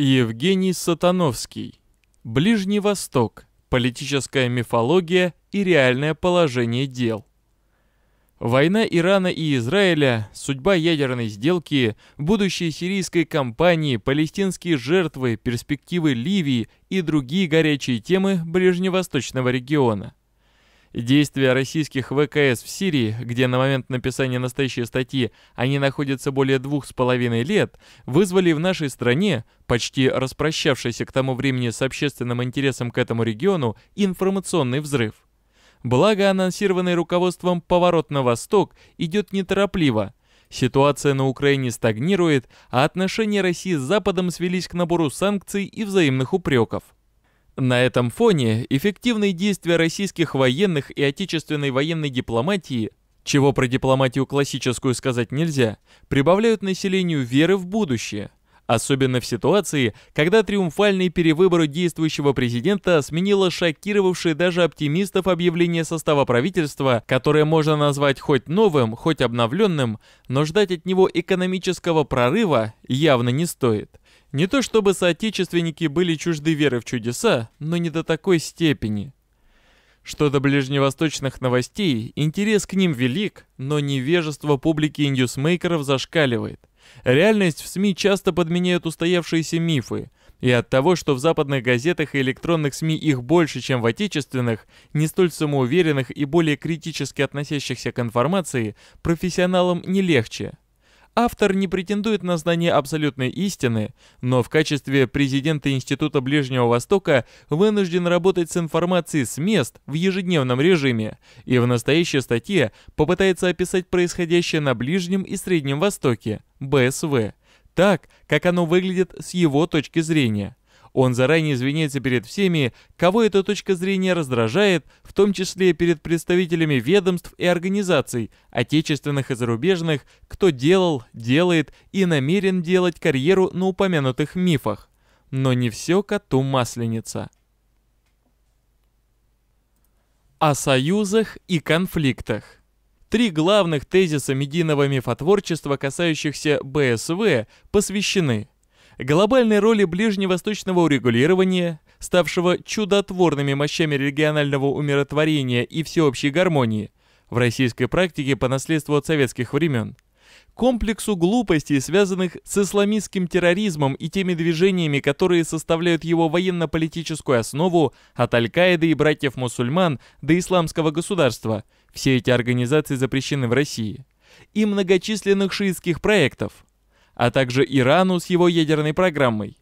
Евгений Сатановский. Ближний Восток. Политическая мифология и реальное положение дел. Война Ирана и Израиля, судьба ядерной сделки, будущее сирийской кампании, палестинские жертвы, перспективы Ливии и другие горячие темы ближневосточного региона. Действия российских ВКС в Сирии, где на момент написания настоящей статьи они находятся более двух с половиной лет, вызвали в нашей стране, почти распрощавшейся к тому времени с общественным интересом к этому региону, информационный взрыв. Благо, анонсированный руководством поворот на восток идет неторопливо. Ситуация на Украине стагнирует, а отношения России с Западом свелись к набору санкций и взаимных упреков – на этом фоне эффективные действия российских военных и отечественной военной дипломатии, чего про дипломатию классическую сказать нельзя, прибавляют населению веры в будущее – Особенно в ситуации, когда триумфальные перевыборы действующего президента сменило шокировавшее даже оптимистов объявление состава правительства, которое можно назвать хоть новым, хоть обновленным, но ждать от него экономического прорыва явно не стоит. Не то чтобы соотечественники были чужды веры в чудеса, но не до такой степени. Что до ближневосточных новостей, интерес к ним велик, но невежество публики и ньюсмейкеров зашкаливает. Реальность в СМИ часто подменяют устоявшиеся мифы, и от того, что в западных газетах и электронных СМИ их больше, чем в отечественных, не столь самоуверенных и более критически относящихся к информации, профессионалам не легче. Автор не претендует на знание абсолютной истины, но в качестве президента Института Ближнего Востока вынужден работать с информацией с мест в ежедневном режиме и в настоящей статье попытается описать происходящее на Ближнем и Среднем Востоке, БСВ, так, как оно выглядит с его точки зрения. Он заранее извинится перед всеми, кого эта точка зрения раздражает, в том числе перед представителями ведомств и организаций, отечественных и зарубежных, кто делал, делает и намерен делать карьеру на упомянутых мифах. Но не все коту масленица. О союзах и конфликтах. Три главных тезиса медийного мифотворчества, касающихся БСВ, посвящены – глобальной роли ближневосточного урегулирования, ставшего чудотворными мощами регионального умиротворения и всеобщей гармонии в российской практике по наследству от советских времен, комплексу глупостей, связанных с исламистским терроризмом и теми движениями, которые составляют его военно-политическую основу от Аль-Каиды и братьев-мусульман до исламского государства, все эти организации запрещены в России, и многочисленных шиитских проектов – а также Ирану с его ядерной программой.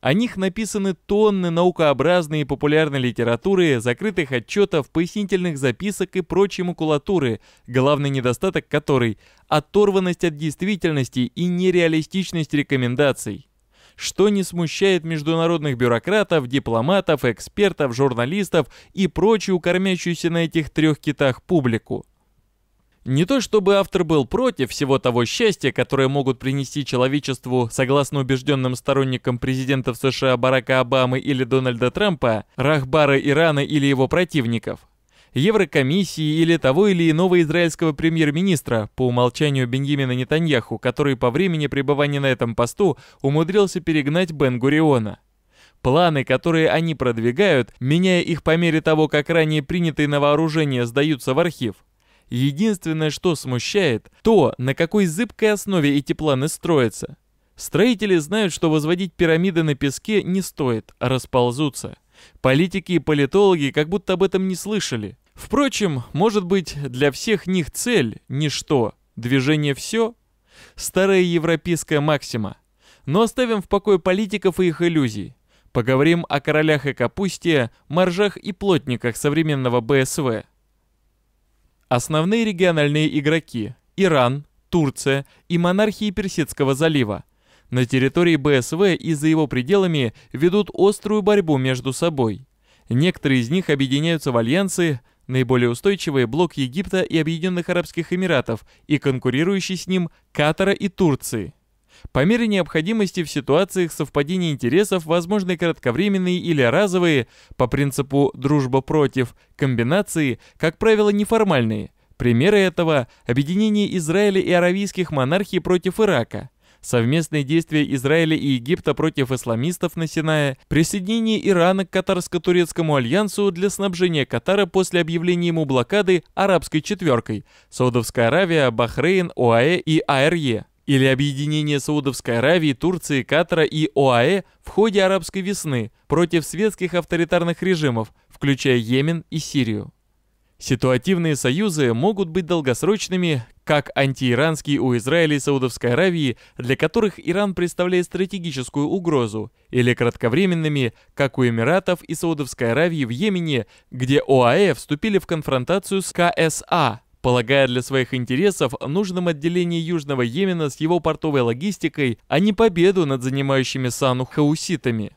О них написаны тонны наукообразной и популярной литературы, закрытых отчетов, пояснительных записок и прочей макулатуры, главный недостаток которой – оторванность от действительности и нереалистичность рекомендаций. Что не смущает международных бюрократов, дипломатов, экспертов, журналистов и прочую кормящуюся на этих трех китах публику – не то чтобы автор был против всего того счастья, которое могут принести человечеству, согласно убежденным сторонникам президентов США Барака Обамы или Дональда Трампа, Рахбара Ирана или его противников, Еврокомиссии или того или иного израильского премьер-министра, по умолчанию Беньямина Нетаньяху, который по времени пребывания на этом посту умудрился перегнать Бен-Гуриона. Планы, которые они продвигают, меняя их по мере того, как ранее принятые на вооружение сдаются в архив, Единственное, что смущает, то, на какой зыбкой основе эти планы строятся. Строители знают, что возводить пирамиды на песке не стоит, а расползутся. Политики и политологи как будто об этом не слышали. Впрочем, может быть, для всех них цель – ничто, движение – все? Старая европейская максима. Но оставим в покое политиков и их иллюзий. Поговорим о королях и капусте, моржах и плотниках современного БСВ. Основные региональные игроки – Иран, Турция и монархии Персидского залива. На территории БСВ и за его пределами ведут острую борьбу между собой. Некоторые из них объединяются в альянсы, наиболее устойчивые – блок Египта и Объединенных Арабских Эмиратов и конкурирующий с ним Катара и Турции – по мере необходимости в ситуациях совпадения интересов возможны кратковременные или разовые, по принципу «дружба против», комбинации, как правило, неформальные. Примеры этого – объединение Израиля и аравийских монархий против Ирака – совместные действия Израиля и Египта против исламистов на Синае, присоединение Ирана к Катарско-Турецкому альянсу для снабжения Катара после объявления ему блокады арабской четверкой – Саудовская Аравия, Бахрейн, ОАЭ и АРЕ или объединение Саудовской Аравии, Турции, Катара и ОАЭ в ходе арабской весны против светских авторитарных режимов, включая Йемен и Сирию. Ситуативные союзы могут быть долгосрочными, как антииранские у Израиля и Саудовской Аравии, для которых Иран представляет стратегическую угрозу, или кратковременными, как у Эмиратов и Саудовской Аравии в Йемене, где ОАЭ вступили в конфронтацию с КСА, полагая для своих интересов нужным отделение Южного Йемена с его портовой логистикой, а не победу над занимающими Сану хауситами.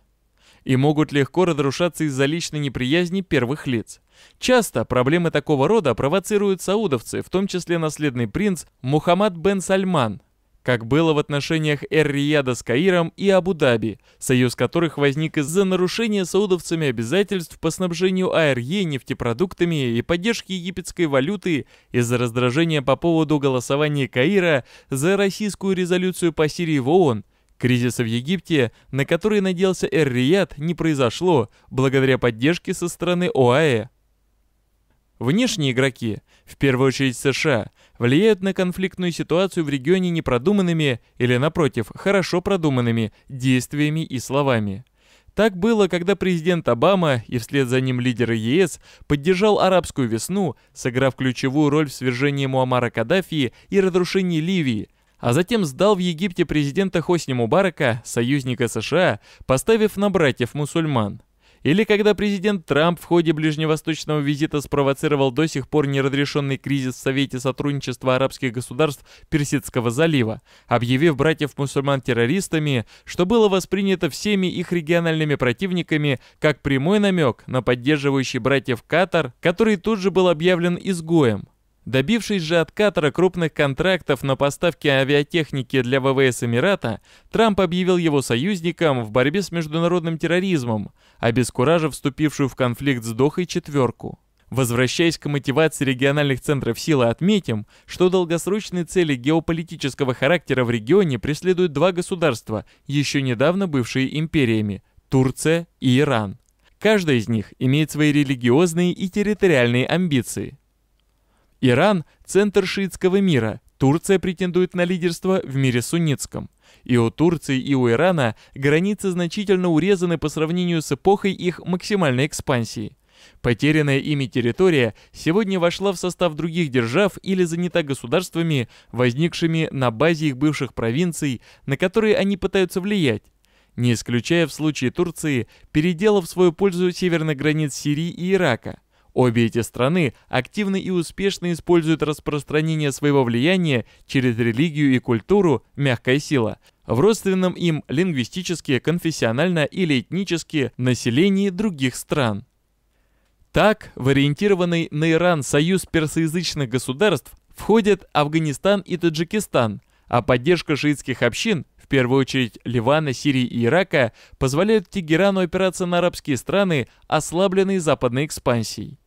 И могут легко разрушаться из-за личной неприязни первых лиц. Часто проблемы такого рода провоцируют саудовцы, в том числе наследный принц Мухаммад бен Сальман – как было в отношениях Эр-Рияда с Каиром и Абу-Даби, союз которых возник из-за нарушения саудовцами обязательств по снабжению АРЕ нефтепродуктами и поддержки египетской валюты из-за раздражения по поводу голосования Каира за российскую резолюцию по Сирии в ООН. Кризиса в Египте, на который надеялся Эр-Рияд, не произошло, благодаря поддержке со стороны ОАЭ. Внешние игроки, в первую очередь США, влияют на конфликтную ситуацию в регионе непродуманными или, напротив, хорошо продуманными действиями и словами. Так было, когда президент Обама и вслед за ним лидеры ЕС поддержал арабскую весну, сыграв ключевую роль в свержении Муаммара Каддафи и разрушении Ливии, а затем сдал в Египте президента Хосни Мубарака, союзника США, поставив на братьев мусульман. Или когда президент Трамп в ходе ближневосточного визита спровоцировал до сих пор неразрешенный кризис в Совете сотрудничества арабских государств Персидского залива, объявив братьев-мусульман террористами, что было воспринято всеми их региональными противниками как прямой намек на поддерживающий братьев Катар, который тут же был объявлен изгоем, Добившись же от Катара крупных контрактов на поставки авиатехники для ВВС Эмирата, Трамп объявил его союзником в борьбе с международным терроризмом, обескуражив вступившую в конфликт с Дохой четверку. Возвращаясь к мотивации региональных центров силы, отметим, что долгосрочные цели геополитического характера в регионе преследуют два государства, еще недавно бывшие империями – Турция и Иран. Каждая из них имеет свои религиозные и территориальные амбиции – Иран – центр шиитского мира, Турция претендует на лидерство в мире суннитском. И у Турции, и у Ирана границы значительно урезаны по сравнению с эпохой их максимальной экспансии. Потерянная ими территория сегодня вошла в состав других держав или занята государствами, возникшими на базе их бывших провинций, на которые они пытаются влиять, не исключая в случае Турции передела свою пользу северных границ Сирии и Ирака – Обе эти страны активно и успешно используют распространение своего влияния через религию и культуру «мягкая сила», в родственном им лингвистически, конфессионально или этнически населении других стран. Так, в ориентированный на Иран союз персоязычных государств входят Афганистан и Таджикистан, а поддержка шиитских общин, в первую очередь Ливана, Сирии и Ирака, позволяет Тегерану опираться на арабские страны, ослабленные западной экспансией.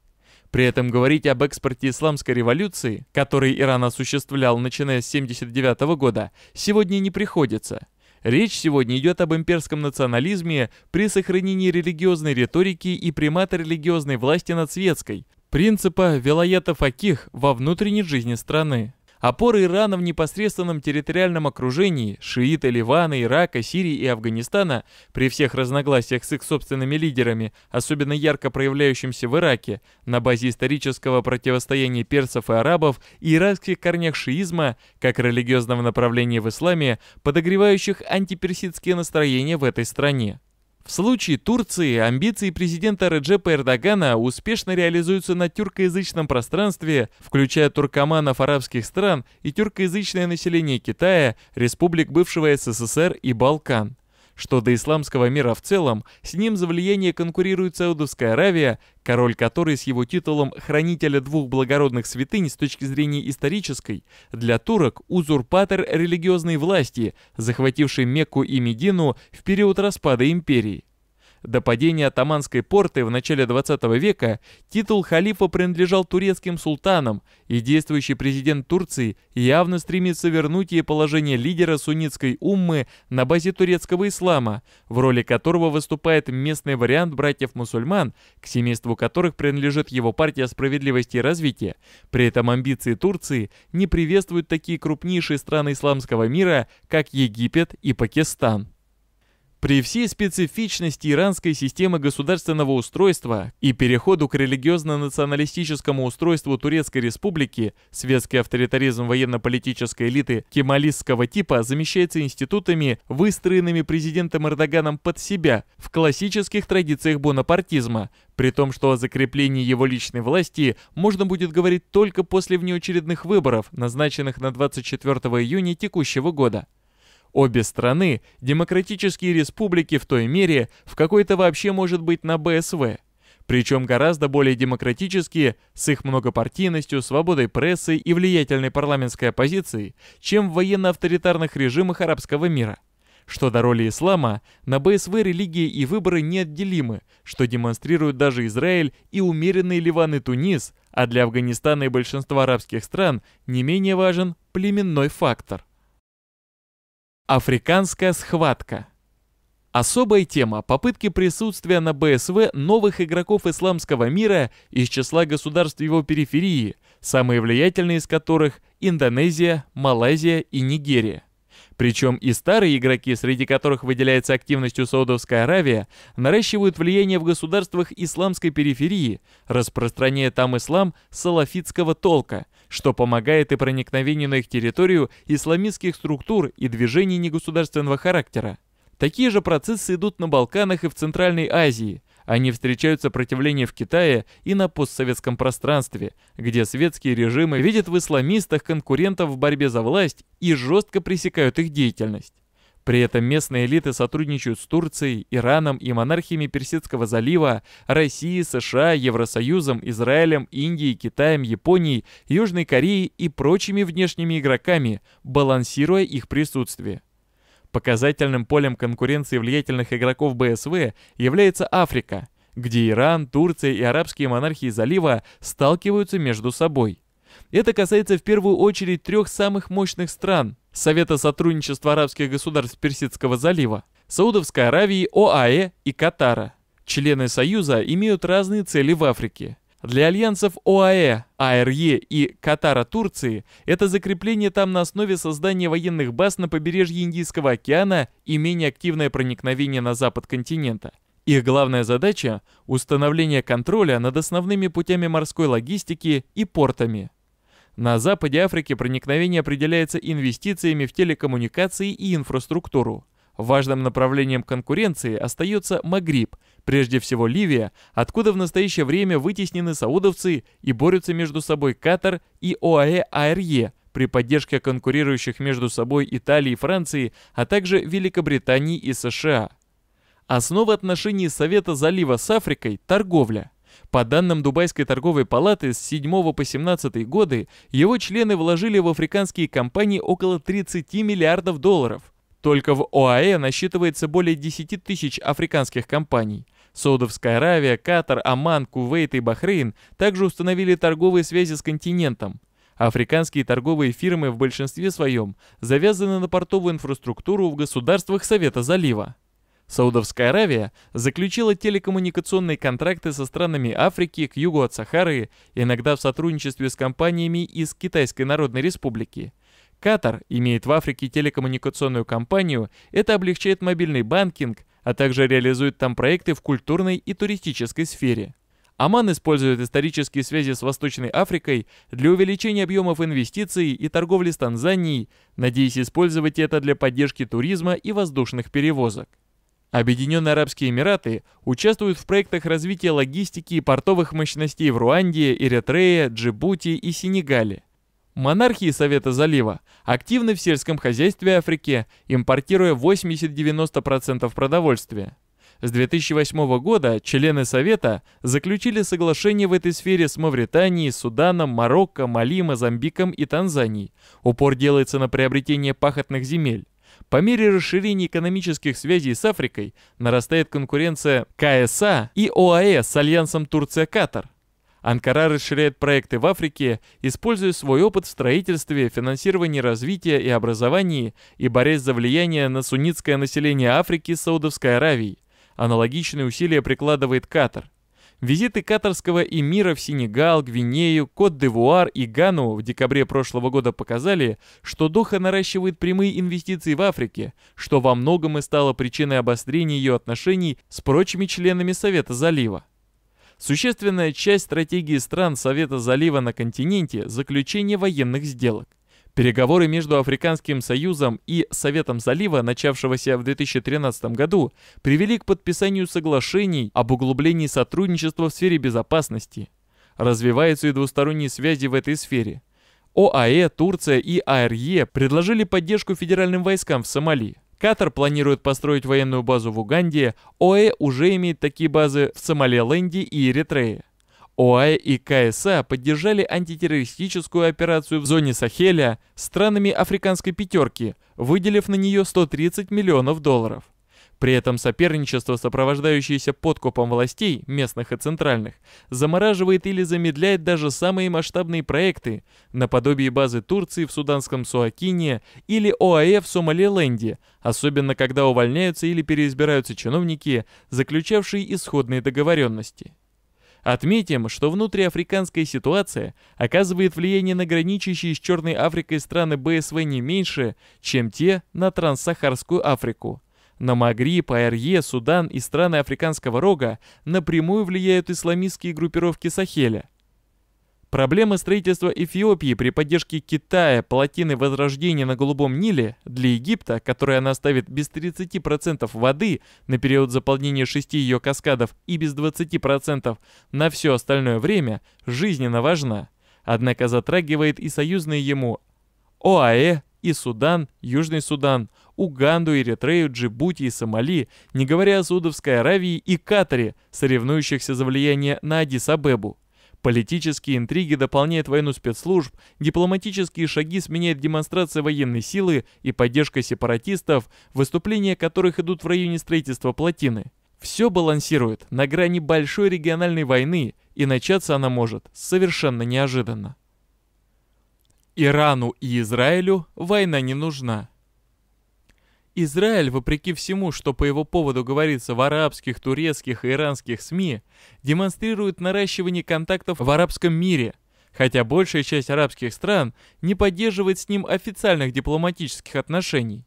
При этом говорить об экспорте исламской революции, который Иран осуществлял начиная с 1979 года, сегодня не приходится. Речь сегодня идет об имперском национализме при сохранении религиозной риторики и примата религиозной власти над светской, принципа «велаята факих» во внутренней жизни страны. Опоры Ирана в непосредственном территориальном окружении, шииты Ливана, Ирака, Сирии и Афганистана, при всех разногласиях с их собственными лидерами, особенно ярко проявляющимся в Ираке, на базе исторического противостояния персов и арабов и иракских корнях шиизма, как религиозного направления в исламе, подогревающих антиперсидские настроения в этой стране. В случае Турции амбиции президента Реджепа Эрдогана успешно реализуются на тюркоязычном пространстве, включая туркоманов арабских стран и тюркоязычное население Китая, республик бывшего СССР и Балкан что до исламского мира в целом с ним за влияние конкурирует Саудовская Аравия, король которой с его титулом «Хранителя двух благородных святынь» с точки зрения исторической, для турок узурпатор религиозной власти, захвативший Мекку и Медину в период распада империи. До падения атаманской порты в начале 20 века титул халифа принадлежал турецким султанам, и действующий президент Турции явно стремится вернуть ей положение лидера суннитской уммы на базе турецкого ислама, в роли которого выступает местный вариант братьев-мусульман, к семейству которых принадлежит его партия справедливости и развития. При этом амбиции Турции не приветствуют такие крупнейшие страны исламского мира, как Египет и Пакистан. При всей специфичности иранской системы государственного устройства и переходу к религиозно-националистическому устройству Турецкой Республики, светский авторитаризм военно-политической элиты кемалистского типа замещается институтами, выстроенными президентом Эрдоганом под себя в классических традициях бонапартизма, при том, что о закреплении его личной власти можно будет говорить только после внеочередных выборов, назначенных на 24 июня текущего года. Обе страны – демократические республики в той мере, в какой это вообще может быть на БСВ. Причем гораздо более демократические, с их многопартийностью, свободой прессы и влиятельной парламентской оппозицией, чем в военно-авторитарных режимах арабского мира. Что до роли ислама, на БСВ религии и выборы неотделимы, что демонстрируют даже Израиль и умеренные Ливан и Тунис, а для Афганистана и большинства арабских стран не менее важен племенной фактор. Африканская схватка. Особая тема – попытки присутствия на БСВ новых игроков исламского мира из числа государств его периферии, самые влиятельные из которых – Индонезия, Малайзия и Нигерия. Причем и старые игроки, среди которых выделяется активностью Саудовская Аравия, наращивают влияние в государствах исламской периферии, распространяя там ислам салафитского толка, что помогает и проникновению на их территорию исламистских структур и движений негосударственного характера. Такие же процессы идут на Балканах и в Центральной Азии. Они встречают сопротивление в Китае и на постсоветском пространстве, где светские режимы видят в исламистах конкурентов в борьбе за власть и жестко пресекают их деятельность. При этом местные элиты сотрудничают с Турцией, Ираном и монархиями Персидского залива, Россией, США, Евросоюзом, Израилем, Индией, Китаем, Японией, Южной Кореей и прочими внешними игроками, балансируя их присутствие. Показательным полем конкуренции влиятельных игроков БСВ является Африка, где Иран, Турция и арабские монархии залива сталкиваются между собой. Это касается в первую очередь трех самых мощных стран – Совета сотрудничества арабских государств Персидского залива, Саудовской Аравии, ОАЭ и Катара. Члены Союза имеют разные цели в Африке. Для альянсов ОАЭ, АРЕ и Катара Турции это закрепление там на основе создания военных баз на побережье Индийского океана и менее активное проникновение на запад континента. Их главная задача – установление контроля над основными путями морской логистики и портами. На западе Африки проникновение определяется инвестициями в телекоммуникации и инфраструктуру. Важным направлением конкуренции остается Магриб, прежде всего Ливия, откуда в настоящее время вытеснены саудовцы и борются между собой Катар и ОАЭ-АРЕ при поддержке конкурирующих между собой Италии и Франции, а также Великобритании и США. Основа отношений Совета залива с Африкой – торговля – по данным Дубайской торговой палаты, с 7 по 17 годы его члены вложили в африканские компании около 30 миллиардов долларов. Только в ОАЭ насчитывается более 10 тысяч африканских компаний. Саудовская Аравия, Катар, Оман, Кувейт и Бахрейн также установили торговые связи с континентом. Африканские торговые фирмы в большинстве своем завязаны на портовую инфраструктуру в государствах Совета залива. Саудовская Аравия заключила телекоммуникационные контракты со странами Африки к югу от Сахары, иногда в сотрудничестве с компаниями из Китайской Народной Республики. Катар имеет в Африке телекоммуникационную компанию, это облегчает мобильный банкинг, а также реализует там проекты в культурной и туристической сфере. Оман использует исторические связи с Восточной Африкой для увеличения объемов инвестиций и торговли с Танзанией, надеясь использовать это для поддержки туризма и воздушных перевозок. Объединенные Арабские Эмираты участвуют в проектах развития логистики и портовых мощностей в Руанде, Эритрее, Джибути и Сенегале. Монархии Совета залива активны в сельском хозяйстве Африки, импортируя 80-90% продовольствия. С 2008 года члены Совета заключили соглашение в этой сфере с Мавританией, Суданом, Марокко, Мали, Мозамбиком и Танзанией. Упор делается на приобретение пахотных земель. По мере расширения экономических связей с Африкой нарастает конкуренция КСА и ОАЭ с альянсом Турция-Катар. Анкара расширяет проекты в Африке, используя свой опыт в строительстве, финансировании развития и образовании и борясь за влияние на суннитское население Африки Саудовской Аравии. Аналогичные усилия прикладывает Катар. Визиты катарского эмира в Сенегал, Гвинею, Кот-де-Вуар и Гану в декабре прошлого года показали, что Доха наращивает прямые инвестиции в Африке, что во многом и стало причиной обострения ее отношений с прочими членами Совета залива. Существенная часть стратегии стран Совета залива на континенте – заключение военных сделок. Переговоры между Африканским Союзом и Советом Залива, начавшегося в 2013 году, привели к подписанию соглашений об углублении сотрудничества в сфере безопасности. Развиваются и двусторонние связи в этой сфере. ОАЭ, Турция и АРЕ предложили поддержку федеральным войскам в Сомали. Катар планирует построить военную базу в Уганде, ОАЭ уже имеет такие базы в Сомалиленде и Эритрее. ОАЭ и КСА поддержали антитеррористическую операцию в зоне Сахеля странами африканской пятерки, выделив на нее 130 миллионов долларов. При этом соперничество, сопровождающееся подкупом властей, местных и центральных, замораживает или замедляет даже самые масштабные проекты, наподобие базы Турции в суданском Суакине или ОАЭ в Сомалиленде, особенно когда увольняются или переизбираются чиновники, заключавшие исходные договоренности. Отметим, что внутриафриканская ситуация оказывает влияние на граничащие с Черной Африкой страны БСВ не меньше, чем те на Транссахарскую Африку. На Магриб, Айрье, Судан и страны Африканского рога напрямую влияют исламистские группировки Сахеля – Проблема строительства Эфиопии при поддержке Китая плотины возрождения на Голубом Ниле для Египта, которой она оставит без 30% воды на период заполнения шести ее каскадов и без 20% на все остальное время, жизненно важна. Однако затрагивает и союзные ему ОАЭ и Судан, Южный Судан, Уганду, Эритрею, Джибути и Сомали, не говоря о Судовской Аравии и Катаре, соревнующихся за влияние на Адис-Абебу. Политические интриги дополняют войну спецслужб, дипломатические шаги сменяют демонстрации военной силы и поддержка сепаратистов, выступления которых идут в районе строительства плотины. Все балансирует на грани большой региональной войны, и начаться она может совершенно неожиданно. Ирану и Израилю война не нужна. Израиль, вопреки всему, что по его поводу говорится в арабских, турецких и иранских СМИ, демонстрирует наращивание контактов в арабском мире, хотя большая часть арабских стран не поддерживает с ним официальных дипломатических отношений.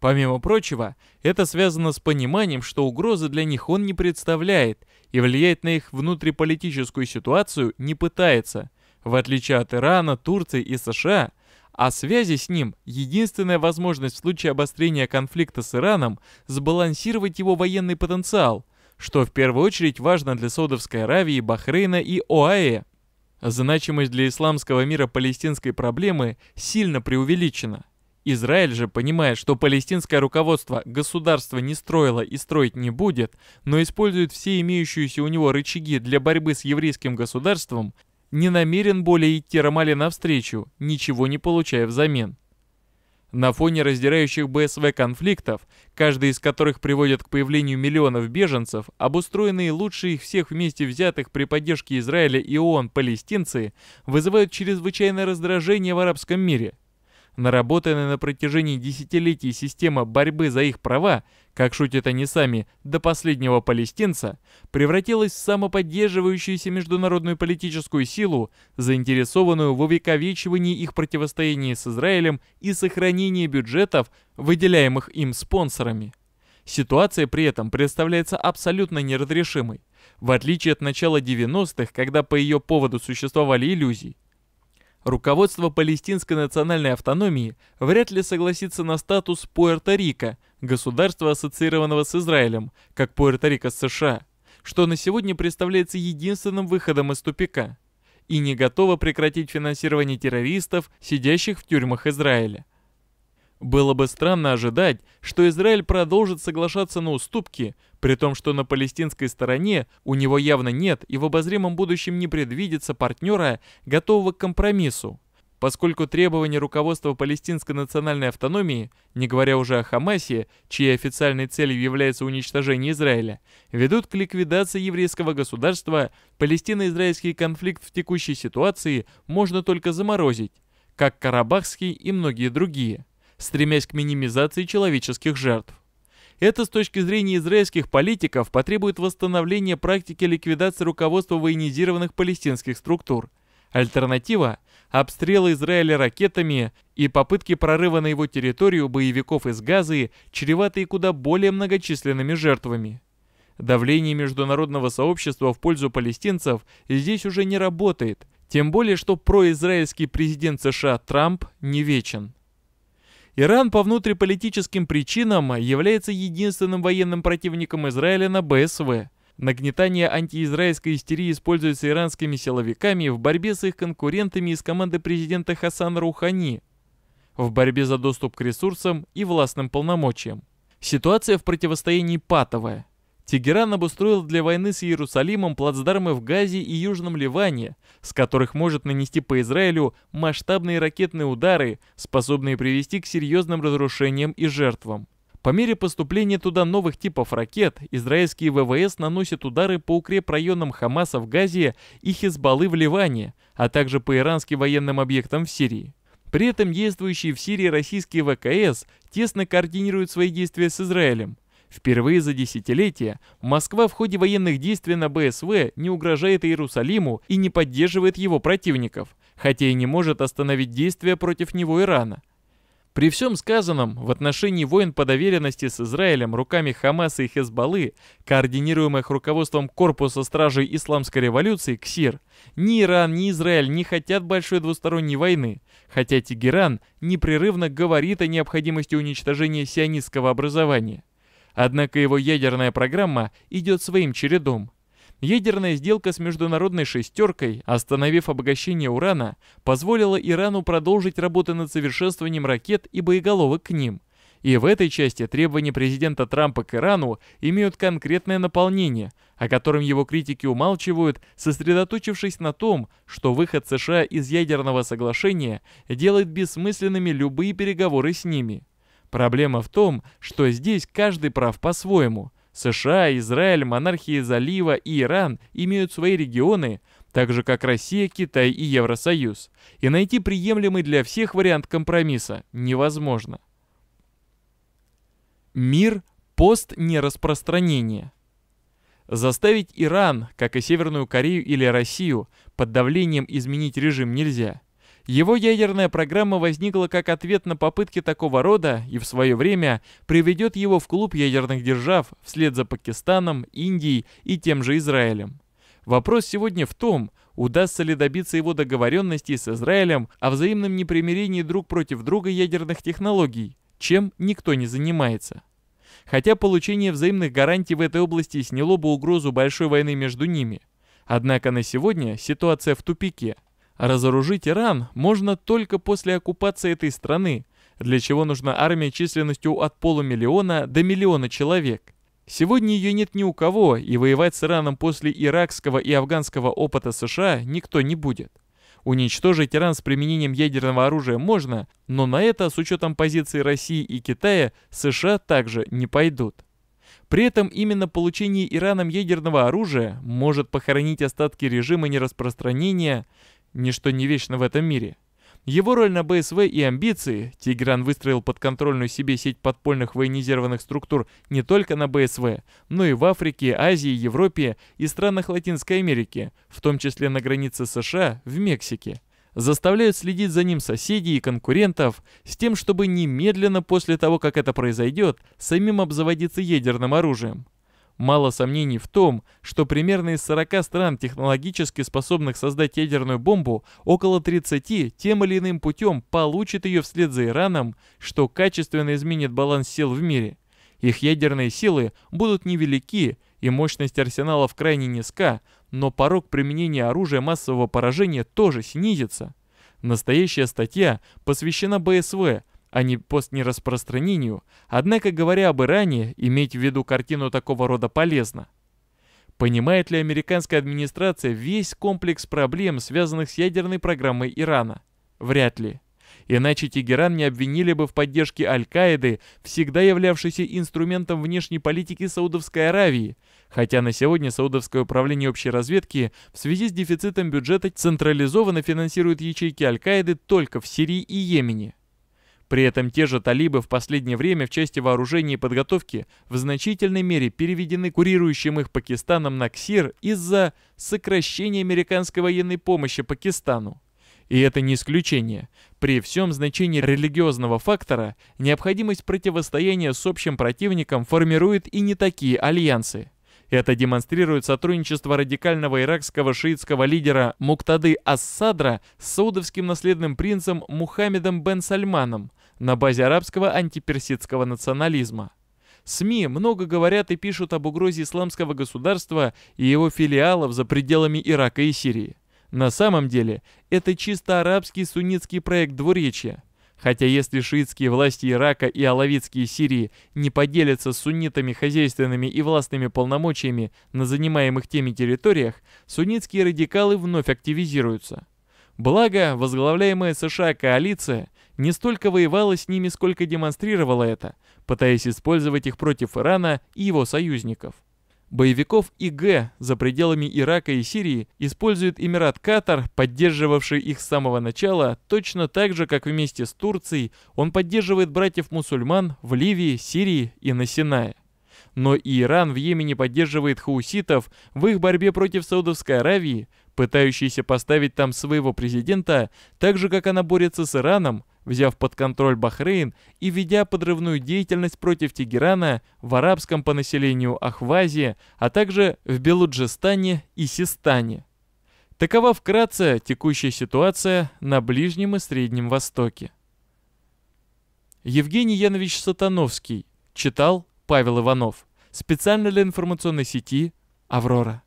Помимо прочего, это связано с пониманием, что угрозы для них он не представляет и влиять на их внутриполитическую ситуацию не пытается, в отличие от Ирана, Турции и США – а связи с ним – единственная возможность в случае обострения конфликта с Ираном сбалансировать его военный потенциал, что в первую очередь важно для Саудовской Аравии, Бахрейна и ОАЭ. Значимость для исламского мира палестинской проблемы сильно преувеличена. Израиль же понимает, что палестинское руководство государство не строило и строить не будет, но использует все имеющиеся у него рычаги для борьбы с еврейским государством не намерен более идти Ромале навстречу, ничего не получая взамен. На фоне раздирающих БСВ конфликтов, каждый из которых приводит к появлению миллионов беженцев, обустроенные лучше их всех вместе взятых при поддержке Израиля и ООН палестинцы вызывают чрезвычайное раздражение в арабском мире – Наработанная на протяжении десятилетий система борьбы за их права, как шутят они сами, до последнего палестинца, превратилась в самоподдерживающуюся международную политическую силу, заинтересованную в увековечивании их противостояния с Израилем и сохранении бюджетов, выделяемых им спонсорами. Ситуация при этом представляется абсолютно неразрешимой, в отличие от начала 90-х, когда по ее поводу существовали иллюзии. Руководство палестинской национальной автономии вряд ли согласится на статус Пуэрто-Рико, государства, ассоциированного с Израилем, как Пуэрто-Рико с США, что на сегодня представляется единственным выходом из тупика, и не готово прекратить финансирование террористов, сидящих в тюрьмах Израиля. Было бы странно ожидать, что Израиль продолжит соглашаться на уступки, при том, что на палестинской стороне у него явно нет и в обозримом будущем не предвидится партнера, готового к компромиссу. Поскольку требования руководства палестинской национальной автономии, не говоря уже о Хамасе, чьей официальной целью является уничтожение Израиля, ведут к ликвидации еврейского государства, палестино-израильский конфликт в текущей ситуации можно только заморозить, как Карабахский и многие другие стремясь к минимизации человеческих жертв. Это с точки зрения израильских политиков потребует восстановления практики ликвидации руководства военизированных палестинских структур. Альтернатива – обстрелы Израиля ракетами и попытки прорыва на его территорию боевиков из Газы, чреватые куда более многочисленными жертвами. Давление международного сообщества в пользу палестинцев здесь уже не работает, тем более что произраильский президент США Трамп не вечен. Иран по внутриполитическим причинам является единственным военным противником Израиля на БСВ. Нагнетание антиизраильской истерии используется иранскими силовиками в борьбе с их конкурентами из команды президента Хасана Рухани, в борьбе за доступ к ресурсам и властным полномочиям. Ситуация в противостоянии патовая. Тегеран обустроил для войны с Иерусалимом плацдармы в Газе и Южном Ливане, с которых может нанести по Израилю масштабные ракетные удары, способные привести к серьезным разрушениям и жертвам. По мере поступления туда новых типов ракет, израильские ВВС наносят удары по укрепрайонам Хамаса в Газе и Хизбаллы в Ливане, а также по иранским военным объектам в Сирии. При этом действующие в Сирии российские ВКС тесно координируют свои действия с Израилем. Впервые за десятилетия Москва в ходе военных действий на БСВ не угрожает Иерусалиму и не поддерживает его противников, хотя и не может остановить действия против него Ирана. При всем сказанном, в отношении войн по доверенности с Израилем руками Хамаса и Хезбаллы, координируемых руководством Корпуса Стражей Исламской Революции, КСИР, ни Иран, ни Израиль не хотят большой двусторонней войны, хотя Тегеран непрерывно говорит о необходимости уничтожения сионистского образования. Однако его ядерная программа идет своим чередом. Ядерная сделка с международной «шестеркой», остановив обогащение урана, позволила Ирану продолжить работы над совершенствованием ракет и боеголовок к ним. И в этой части требования президента Трампа к Ирану имеют конкретное наполнение, о котором его критики умалчивают, сосредоточившись на том, что выход США из ядерного соглашения делает бессмысленными любые переговоры с ними. Проблема в том, что здесь каждый прав по-своему. США, Израиль, монархии залива и Иран имеют свои регионы, так же как Россия, Китай и Евросоюз. И найти приемлемый для всех вариант компромисса невозможно. Мир постнераспространения. Заставить Иран, как и Северную Корею или Россию, под давлением изменить режим нельзя – его ядерная программа возникла как ответ на попытки такого рода и в свое время приведет его в клуб ядерных держав вслед за Пакистаном, Индией и тем же Израилем. Вопрос сегодня в том, удастся ли добиться его договоренности с Израилем о взаимном непримирении друг против друга ядерных технологий, чем никто не занимается. Хотя получение взаимных гарантий в этой области сняло бы угрозу большой войны между ними. Однако на сегодня ситуация в тупике – Разоружить Иран можно только после оккупации этой страны, для чего нужна армия численностью от полумиллиона до миллиона человек. Сегодня ее нет ни у кого, и воевать с Ираном после иракского и афганского опыта США никто не будет. Уничтожить Иран с применением ядерного оружия можно, но на это, с учетом позиции России и Китая, США также не пойдут. При этом именно получение Ираном ядерного оружия может похоронить остатки режима нераспространения, Ничто не вечно в этом мире. Его роль на БСВ и амбиции Тигран выстроил подконтрольную себе сеть подпольных военизированных структур не только на БСВ, но и в Африке, Азии, Европе и странах Латинской Америки, в том числе на границе США, в Мексике заставляют следить за ним соседей и конкурентов, с тем, чтобы немедленно после того, как это произойдет, самим обзаводиться ядерным оружием. Мало сомнений в том, что примерно из 40 стран, технологически способных создать ядерную бомбу, около 30 тем или иным путем получит ее вслед за Ираном, что качественно изменит баланс сил в мире. Их ядерные силы будут невелики, и мощность арсеналов крайне низка, но порог применения оружия массового поражения тоже снизится. Настоящая статья посвящена БСВ – а не пост нераспространению, однако, говоря об Иране, иметь в виду картину такого рода полезно. Понимает ли американская администрация весь комплекс проблем, связанных с ядерной программой Ирана? Вряд ли. Иначе Тегеран не обвинили бы в поддержке Аль-Каиды, всегда являвшейся инструментом внешней политики Саудовской Аравии, хотя на сегодня Саудовское управление общей разведки в связи с дефицитом бюджета централизованно финансирует ячейки Аль-Каиды только в Сирии и Йемене. При этом те же талибы в последнее время в части вооружения и подготовки в значительной мере переведены курирующим их Пакистаном на КСИР из-за сокращения американской военной помощи Пакистану. И это не исключение. При всем значении религиозного фактора необходимость противостояния с общим противником формирует и не такие альянсы. Это демонстрирует сотрудничество радикального иракского шиитского лидера Муктады Ассадра с саудовским наследным принцем Мухаммедом бен Сальманом, на базе арабского антиперсидского национализма. СМИ много говорят и пишут об угрозе исламского государства и его филиалов за пределами Ирака и Сирии. На самом деле, это чисто арабский суннитский проект двуречья. Хотя если шиитские власти Ирака и алавитские Сирии не поделятся с суннитами хозяйственными и властными полномочиями на занимаемых теми территориях, суннитские радикалы вновь активизируются. Благо, возглавляемая США коалиция не столько воевала с ними, сколько демонстрировала это, пытаясь использовать их против Ирана и его союзников. Боевиков ИГ за пределами Ирака и Сирии использует Эмират Катар, поддерживавший их с самого начала, точно так же, как вместе с Турцией он поддерживает братьев-мусульман в Ливии, Сирии и на Синае. Но и Иран в Йемене поддерживает хауситов в их борьбе против Саудовской Аравии, пытающейся поставить там своего президента, так же как она борется с Ираном, взяв под контроль Бахрейн и ведя подрывную деятельность против Тегерана в арабском по населению Ахвазе, а также в Белуджистане и Систане. Такова вкратце текущая ситуация на Ближнем и Среднем Востоке. Евгений Янович Сатановский читал Павел Иванов. Специально для информационной сети «Аврора».